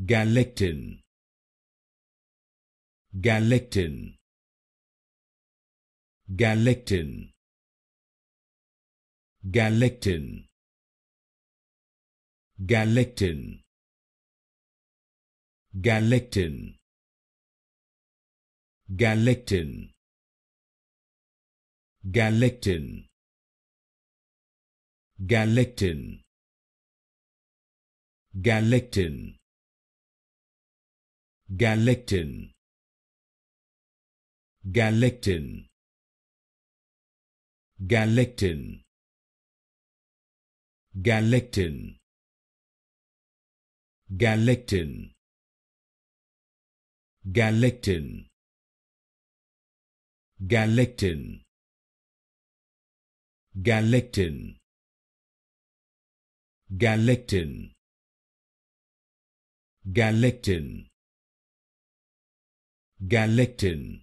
galactin galactin galactin galactin galactin galactin galactin galactin galactin galactin galactin galactin galactin galactin galactin galactin galactin galactin galactin galactin Galactin.